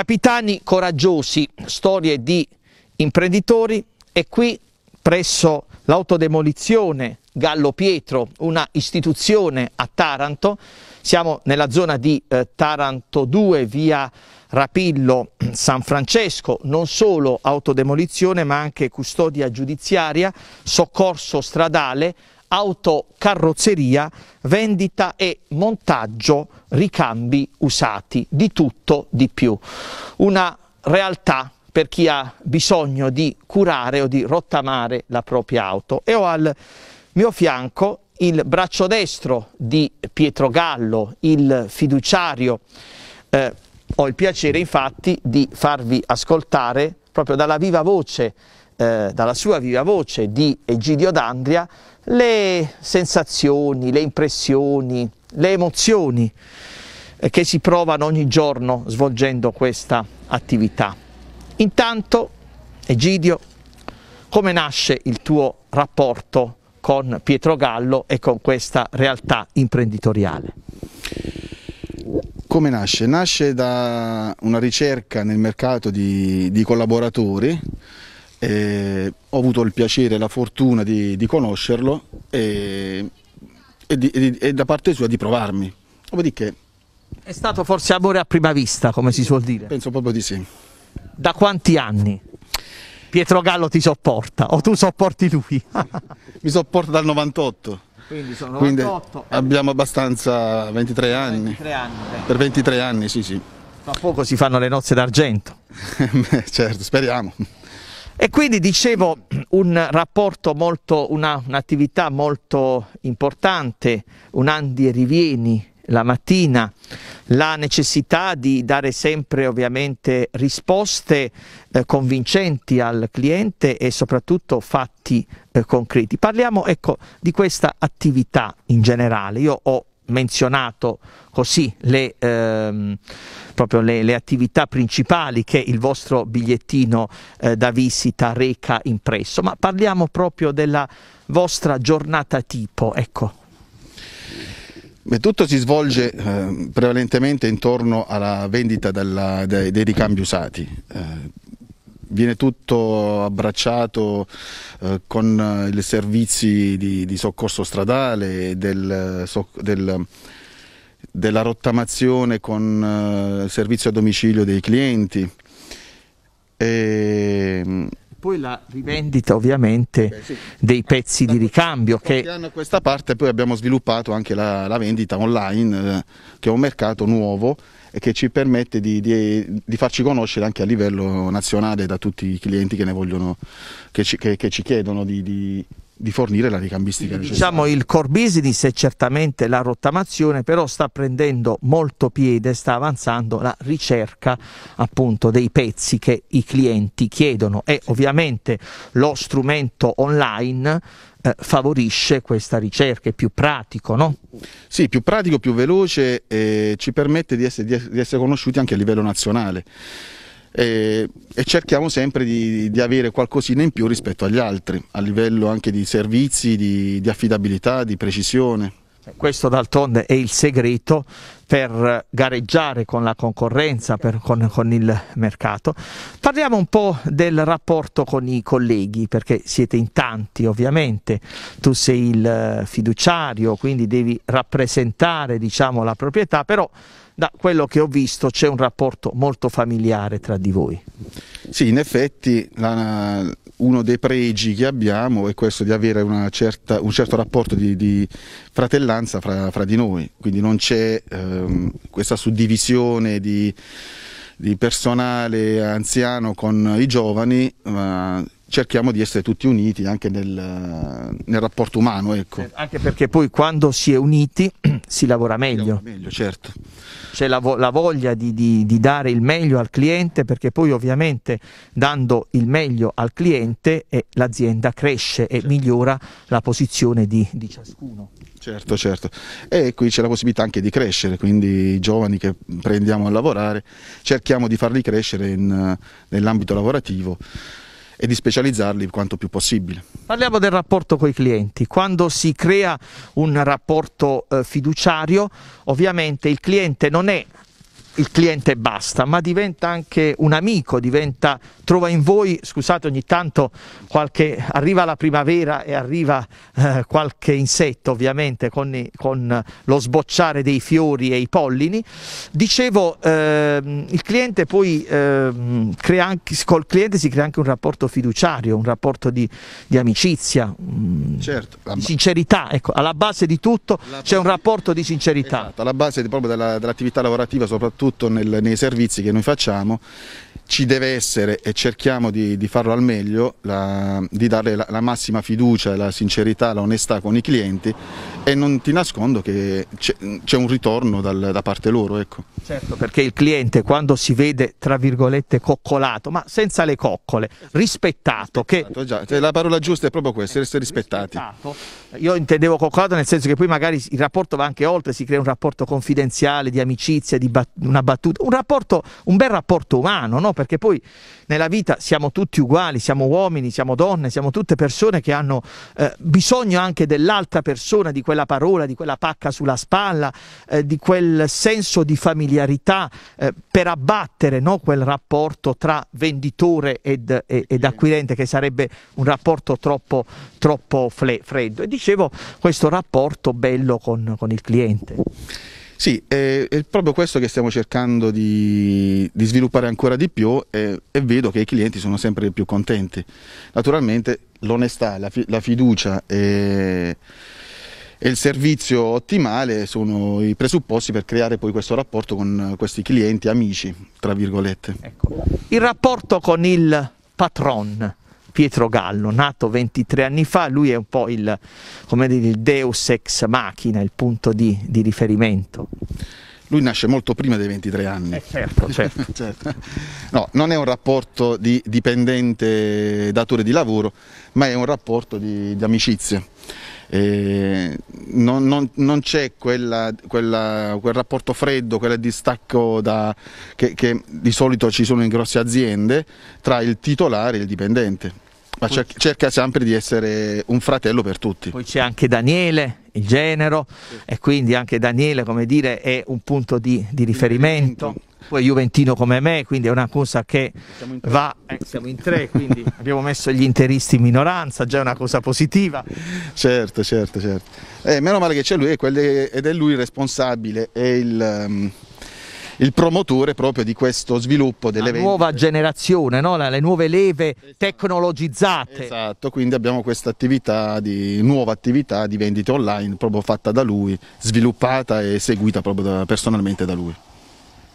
Capitani coraggiosi, storie di imprenditori e qui presso l'autodemolizione Gallo Pietro, una istituzione a Taranto, siamo nella zona di eh, Taranto 2 via Rapillo San Francesco, non solo autodemolizione ma anche custodia giudiziaria, soccorso stradale, autocarrozzeria, vendita e montaggio, ricambi usati, di tutto, di più. Una realtà per chi ha bisogno di curare o di rottamare la propria auto. E ho al mio fianco il braccio destro di Pietro Gallo, il fiduciario. Eh, ho il piacere infatti di farvi ascoltare proprio dalla viva voce eh, dalla sua viva voce di Egidio D'Andria le sensazioni, le impressioni, le emozioni eh, che si provano ogni giorno svolgendo questa attività. Intanto, Egidio, come nasce il tuo rapporto con Pietro Gallo e con questa realtà imprenditoriale? Come nasce? Nasce da una ricerca nel mercato di, di collaboratori eh, ho avuto il piacere e la fortuna di, di conoscerlo e, e, di, e, da parte sua di provarmi. Dopodiché... È stato forse amore a prima vista, come si suol dire? Penso proprio di sì. Da quanti anni Pietro Gallo ti sopporta o tu sopporti lui? Mi sopporta dal 98. Quindi sono 98. Quindi eh. abbiamo abbastanza 23 anni. 23 anni per 23 anni, sì, sì. Tra poco si fanno le nozze d'argento. certo, speriamo. E quindi dicevo un rapporto molto, una, un'attività molto importante, un andi e rivieni la mattina, la necessità di dare sempre ovviamente risposte eh, convincenti al cliente e soprattutto fatti eh, concreti. Parliamo ecco di questa attività in generale. Io ho menzionato così le, ehm, le, le, attività principali che il vostro bigliettino eh, da visita reca impresso, ma parliamo proprio della vostra giornata tipo, ecco. Beh, tutto si svolge eh, prevalentemente intorno alla vendita della, dei, dei, ricambi usati. Eh, viene tutto abbracciato eh, con eh, i servizi di, di, soccorso stradale, del, eh, so, del, della rottamazione con eh, servizio a domicilio dei clienti. E, ehm, poi la rivendita ovviamente Beh, sì. dei pezzi da di ricambio. Da Che a questa parte poi abbiamo sviluppato anche la, la vendita online, eh, che è un mercato nuovo e che ci permette di, di, di, farci conoscere anche a livello nazionale da tutti i clienti che, vogliono, che, ci, che, che ci, chiedono di, di fornire la ricambistica Quindi, necessaria. Diciamo il core business è certamente la rottamazione, però sta prendendo molto piede, sta avanzando la ricerca appunto dei pezzi che i clienti chiedono e ovviamente lo strumento online eh, favorisce questa ricerca, è più pratico, no? Sì, più pratico, più veloce, e ci permette di essere, di essere conosciuti anche a livello nazionale e, e cerchiamo sempre di, di, avere qualcosina in più rispetto agli altri, a livello anche di servizi, di, di affidabilità, di precisione. Questo d'altronde è il segreto per gareggiare con la concorrenza, per, con, con, il mercato. Parliamo un po' del rapporto con i colleghi, perché siete in tanti ovviamente, tu sei il eh, fiduciario, quindi devi rappresentare diciamo, la proprietà, però da quello che ho visto c'è un rapporto molto familiare tra di voi. Sì, in effetti la, uno dei pregi che abbiamo è questo di avere certa, un certo rapporto di, di fratellanza fra, fra, di noi, quindi non c'è ehm, questa suddivisione di, di, personale anziano con i giovani, ma cerchiamo di essere tutti uniti anche nel, nel rapporto umano. Ecco. Anche perché poi quando si è uniti si lavora meglio. Si lavora meglio certo c'è la, vo- la voglia di, di, di, dare il meglio al cliente perché poi ovviamente dando il meglio al cliente eh, l'azienda cresce e certo. migliora la posizione di, di ciascuno. Certo, certo. E qui c'è la possibilità anche di crescere, quindi i giovani che prendiamo a lavorare cerchiamo di farli crescere in, nell'ambito lavorativo e di specializzarli quanto più possibile. Parliamo del rapporto con i clienti. Quando si crea un rapporto eh, fiduciario, ovviamente il cliente non è il cliente e basta, ma diventa anche un amico, diventa, trova in voi, scusate ogni tanto qualche, arriva la primavera e arriva eh, qualche insetto ovviamente con, con, lo sbocciare dei fiori e i pollini, dicevo ehm, il cliente poi ehm, crea anche, col cliente si crea anche un rapporto fiduciario, un rapporto di, di amicizia, mm, certo, di sincerità, ecco, alla base di tutto c'è un rapporto di sincerità. Esatto, alla base di, proprio della, dell'attività lavorativa soprattutto soprattutto nel, nei servizi che noi facciamo ci deve essere e cerchiamo di, di farlo al meglio, la, di dare la, la, massima fiducia, la sincerità, la onestà con i clienti e non ti nascondo che c'è un ritorno dal, da parte loro. Ecco. Certo, perché il cliente quando si vede, tra virgolette, coccolato, ma senza le coccole, rispettato, rispettato che... Già, cioè, la parola giusta è proprio questa, eh, essere rispettati. Io intendevo coccolato nel senso che poi magari il rapporto va anche oltre, si crea un rapporto confidenziale, di amicizia, di bat una battuta, un, rapporto, un bel rapporto umano, no? perché poi nella vita siamo tutti uguali, siamo uomini, siamo donne, siamo tutte persone che hanno eh, bisogno anche dell'altra persona, di quella parola, di quella pacca sulla spalla, eh, di quel senso di familiarità eh, per abbattere no, quel rapporto tra venditore ed, ed, acquirente che sarebbe un rapporto troppo, troppo freddo. E dicevo questo rapporto bello con, con il cliente. Sì, è, è, proprio questo che stiamo cercando di, di sviluppare ancora di più e, e, vedo che i clienti sono sempre più contenti. Naturalmente l'onestà, la, fi, la, fiducia e, e, il servizio ottimale sono i presupposti per creare poi questo rapporto con questi clienti, amici, tra virgolette. Ecco. Il rapporto con il patron Pietro Gallo, nato 23 anni fa, lui è un po' il, dire, il deus ex machina, il punto di, di, riferimento. Lui nasce molto prima dei 23 anni. Eh certo, certo. certo. No, non è un rapporto di dipendente datore di lavoro, ma è un rapporto di, di amicizia eh, non, non, non c'è quel rapporto freddo, quel distacco da, che, che di solito ci sono in grosse aziende tra il titolare e il dipendente ma cerca sempre di essere un fratello per tutti. Poi c'è anche Daniele, il genero, sì. e quindi anche Daniele, come dire, è un punto di, di riferimento poi Juventino come me, quindi è una cosa che siamo va, eh, eh, siamo in tre, quindi abbiamo messo gli interisti in minoranza, già è una cosa positiva. Certo, certo, certo. Eh, meno male che c'è lui ed è lui il responsabile, è il... Um il promotore proprio di questo sviluppo delle vendite. nuova generazione, no? le nuove leve esatto. tecnologizzate. Esatto, quindi abbiamo questa attività di, nuova attività di vendita online proprio fatta da lui, sviluppata e seguita proprio da, personalmente da lui.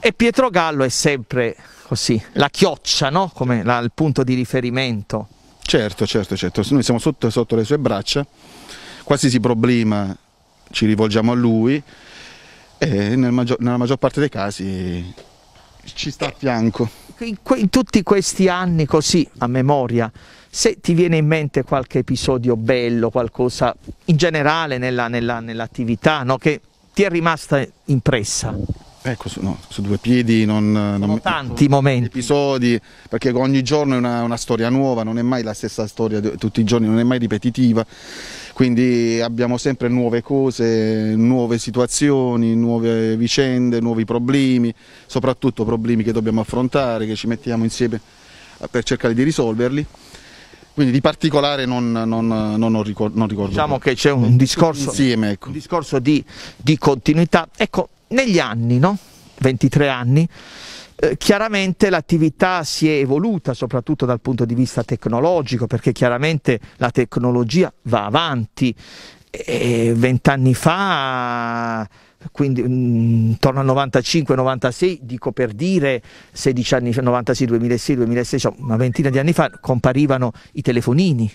E Pietro Gallo è sempre così, la chioccia, no? come la, il punto di riferimento. Certo, certo, certo, noi siamo sotto, sotto le sue braccia, qualsiasi problema ci rivolgiamo a lui e nel maggior, nella maggior parte dei casi ci sta a fianco. In, in, tutti questi anni così a memoria, se ti viene in mente qualche episodio bello, qualcosa in generale nell'attività nella, nell no? che ti è rimasta impressa? Ecco, su, no, su due piedi non, eh, non tanti non, momenti. Episodi, perché ogni giorno è una, una, storia nuova, non è mai la stessa storia di, tutti i giorni, non è mai ripetitiva. Quindi abbiamo sempre nuove cose, nuove situazioni, nuove vicende, nuovi problemi, soprattutto problemi che dobbiamo affrontare, che ci mettiamo insieme eh, per cercare di risolverli quindi di particolare non, non, non, ricordo, non ricordo. Diciamo che c'è un discorso, ecco. un discorso di, di, continuità. Ecco, negli anni, no? 23 anni, eh, chiaramente l'attività si è evoluta soprattutto dal punto di vista tecnologico perché chiaramente la tecnologia va avanti e vent'anni fa quindi mm, intorno al 95-96 dico per dire 16 anni 96 2006 2006 insomma, una ventina di anni fa comparivano i telefonini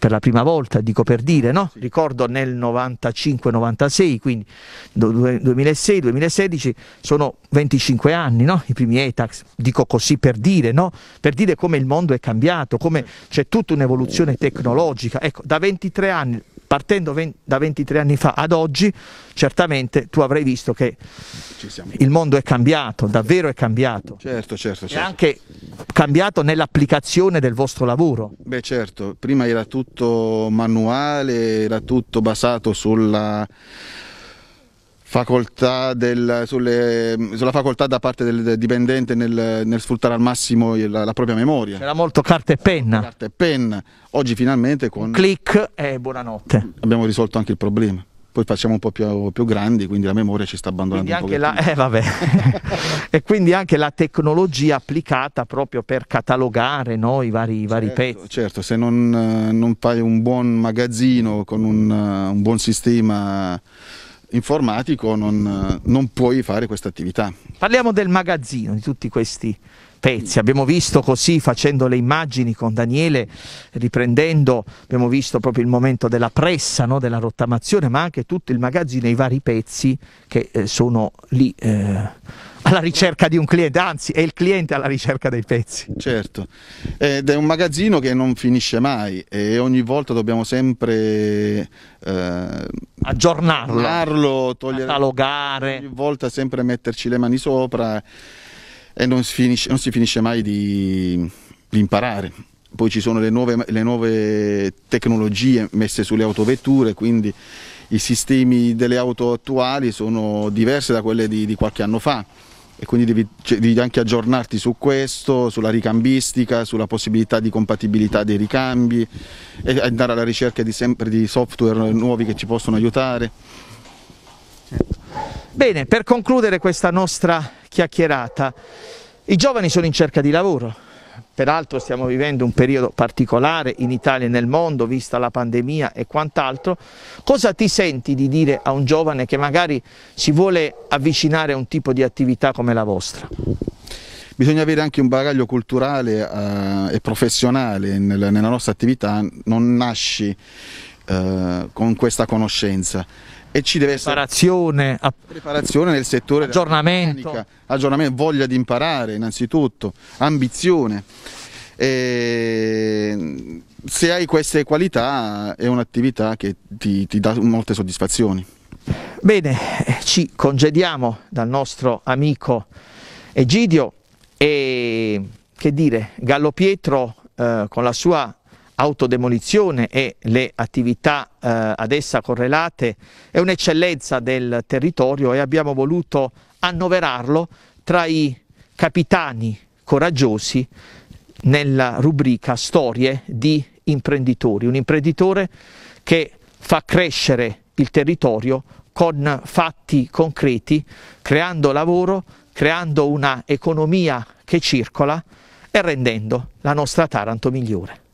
per la prima volta, dico per dire, no? ricordo nel 95-96, quindi 2006-2016 sono 25 anni, no? i primi ETAX, dico così per dire, no? per dire come il mondo è cambiato, come c'è tutta un'evoluzione tecnologica. Ecco, da 23 anni, partendo da 23 anni fa ad oggi, certamente tu avrai visto che il mondo è cambiato, davvero è cambiato. Certo, certo, certo. E anche cambiato nell'applicazione del vostro lavoro? Beh certo, prima era tutto manuale, era tutto basato sulla facoltà del, sulle, sulla facoltà da parte del dipendente nel, nel sfruttare al massimo la, la propria memoria. C'era molto carta e penna. Carta e penna. Oggi finalmente con... click e buonanotte. Abbiamo risolto anche il problema poi facciamo un po' più, più, grandi, quindi la memoria ci sta abbandonando quindi un po'. la, eh, e quindi anche la tecnologia applicata proprio per catalogare no, i, vari, i vari certo, pezzi. Certo, se non, eh, non, fai un buon magazzino con un, eh, un buon sistema informatico non, eh, non puoi fare questa attività. Parliamo del magazzino, di tutti questi pezzi. Abbiamo visto così facendo le immagini con Daniele, riprendendo, abbiamo visto proprio il momento della pressa, no? della rottamazione, ma anche tutto il magazzino e i vari pezzi che eh, sono lì. Eh, alla ricerca di un cliente, anzi è il cliente alla ricerca dei pezzi. Certo, ed è un magazzino che non finisce mai e ogni volta dobbiamo sempre eh, aggiornarlo, togliere, catalogare, ogni volta sempre metterci le mani sopra e non si finisce, non si finisce mai di, di imparare poi ci sono le nuove, le nuove, tecnologie messe sulle autovetture, quindi i sistemi delle auto attuali sono diversi da quelli di, di qualche anno fa e quindi devi, cioè, devi, anche aggiornarti su questo, sulla ricambistica, sulla possibilità di compatibilità dei ricambi e andare alla ricerca di, sempre, di software nuovi che ci possono aiutare. Bene, per concludere questa nostra chiacchierata. I giovani sono in cerca di lavoro, peraltro stiamo vivendo un periodo particolare in Italia e nel mondo, vista la pandemia e quant'altro, cosa ti senti di dire a un giovane che magari si vuole avvicinare a un tipo di attività come la vostra? Bisogna avere anche un bagaglio culturale eh, e professionale nella, nella, nostra attività, non nasci eh, con questa conoscenza e ci deve preparazione, essere preparazione nel settore aggiornamento. aggiornamento, voglia di imparare innanzitutto, ambizione. E se hai queste qualità è un'attività che ti, ti dà molte soddisfazioni. Bene, ci congediamo dal nostro amico Egidio e che dire, Gallo Pietro eh, con la sua autodemolizione e le attività eh, ad essa correlate è un'eccellenza del territorio e abbiamo voluto annoverarlo tra i capitani coraggiosi nella rubrica storie di imprenditori, un imprenditore che fa crescere il territorio con fatti concreti, creando lavoro, creando una economia che circola e rendendo la nostra Taranto migliore.